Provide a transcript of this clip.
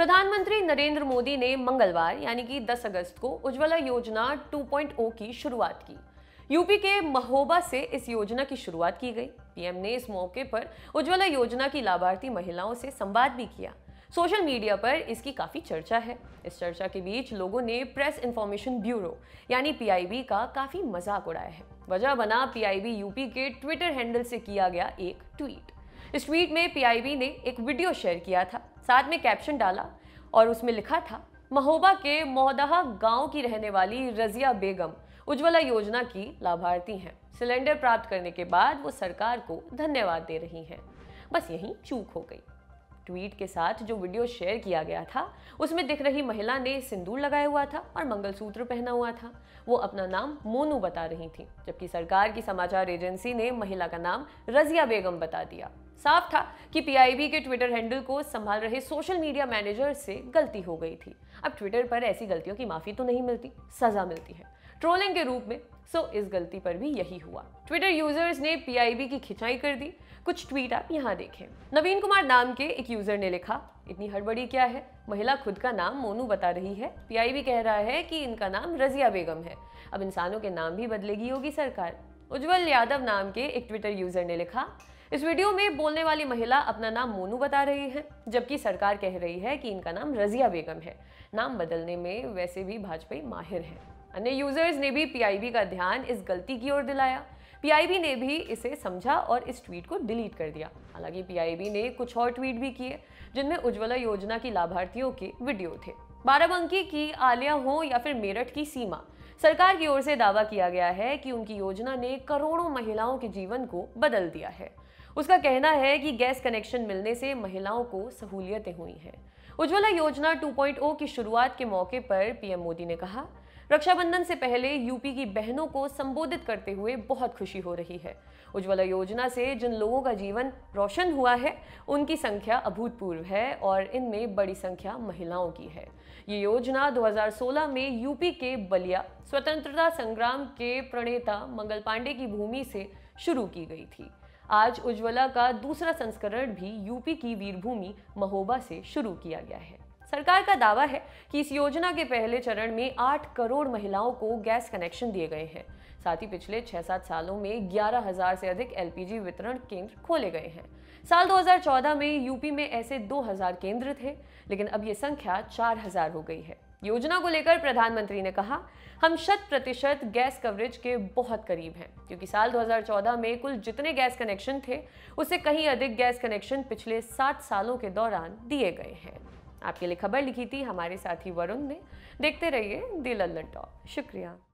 प्रधानमंत्री नरेंद्र मोदी ने मंगलवार यानी कि 10 अगस्त को उज्ज्वला योजना 2.0 की शुरुआत की यूपी के महोबा से इस योजना की शुरुआत की गई पीएम ने इस मौके पर उज्ज्वला योजना की लाभार्थी महिलाओं से संवाद भी किया सोशल मीडिया पर इसकी काफ़ी चर्चा है इस चर्चा के बीच लोगों ने प्रेस इंफॉर्मेशन ब्यूरो यानी पीआईबी का काफ़ी मजाक उड़ाया है वजह बना पीआईबी यूपी के ट्विटर हैंडल से किया गया एक ट्वीट इस ट्वीट में पीआईबी ने एक वीडियो शेयर किया था साथ में कैप्शन डाला और उसमें लिखा था महोबा के मोहदहा गांव की रहने वाली रजिया बेगम उज्ज्वला योजना की लाभार्थी हैं सिलेंडर प्राप्त करने के बाद वो सरकार को धन्यवाद दे रही हैं बस यहीं चूक हो गई ट्वीट के साथ जो वीडियो शेयर किया गया था उसमें दिख रही महिला ने सिंदूर लगाया हुआ था और मंगलसूत्र पहना हुआ था वो अपना नाम मोनू बता रही थी जबकि सरकार की समाचार एजेंसी ने महिला का नाम रजिया बेगम बता दिया साफ था कि पीआईबी के ट्विटर हैंडल को संभाल रहे सोशल मीडिया मैनेजर से गलती हो गई थी अब ट्विटर पर ऐसी गलतियों की माफ़ी तो नहीं मिलती सज़ा मिलती है ट्रोलिंग के रूप में सो इस गलती पर भी यही हुआ ट्विटर यूजर्स ने पीआईबी की खिंचाई कर दी कुछ ट्वीट आप यहाँ देखें नवीन कुमार नाम के एक यूजर ने लिखा इतनी हड़बड़ी क्या है महिला खुद का नाम मोनू बता रही है पीआईबी कह रहा है कि इनका नाम रजिया बेगम है अब इंसानों के नाम भी बदलेगी होगी सरकार उज्जवल यादव नाम के एक ट्विटर यूजर ने लिखा इस वीडियो में बोलने वाली महिला अपना नाम मोनू बता रही है जबकि सरकार कह रही है कि इनका नाम रजिया बेगम है नाम बदलने में वैसे भी भाजपा माहिर है अन्य यूजर्स ने भी पीआईबी का ध्यान इस गलती की ओर दिलाया पीआईबी ने भी इसे समझा और इस ट्वीट को डिलीट कर दिया हालांकि पीआईबी ने कुछ और ट्वीट भी किए जिनमें उज्ज्वला योजना की लाभार्थियों के वीडियो थे बाराबंकी की आलिया हो या फिर मेरठ की सीमा सरकार की ओर से दावा किया गया है कि उनकी योजना ने करोड़ों महिलाओं के जीवन को बदल दिया है उसका कहना है कि गैस कनेक्शन मिलने से महिलाओं को सहूलियतें हुई हैं उज्ज्वला योजना 2.0 की शुरुआत के मौके पर पीएम मोदी ने कहा रक्षाबंधन से पहले यूपी की बहनों को संबोधित करते हुए बहुत खुशी हो रही है उज्ज्वला योजना से जिन लोगों का जीवन रोशन हुआ है उनकी संख्या अभूतपूर्व है और इनमें बड़ी संख्या महिलाओं की है ये योजना 2016 में यूपी के बलिया स्वतंत्रता संग्राम के प्रणेता मंगल पांडे की भूमि से शुरू की गई थी आज उज्ज्वला का दूसरा संस्करण भी यूपी की वीरभूमि महोबा से शुरू किया गया है सरकार का दावा है कि इस योजना के पहले चरण में 8 करोड़ महिलाओं को गैस कनेक्शन दिए गए हैं साथ ही पिछले छह सात सालों में ग्यारह हजार से अधिक एलपीजी वितरण केंद्र खोले गए हैं साल 2014 में यूपी में ऐसे 2000 केंद्र थे लेकिन अब ये संख्या 4000 हो गई है योजना को लेकर प्रधानमंत्री ने कहा हम शत प्रतिशत गैस कवरेज के बहुत करीब हैं क्योंकि साल 2014 में कुल जितने गैस कनेक्शन थे उससे कहीं अधिक गैस कनेक्शन पिछले सात सालों के दौरान दिए गए हैं आपके लिए खबर लिखी थी हमारे साथी वरुण ने देखते रहिए दिल अल्लट टॉप शुक्रिया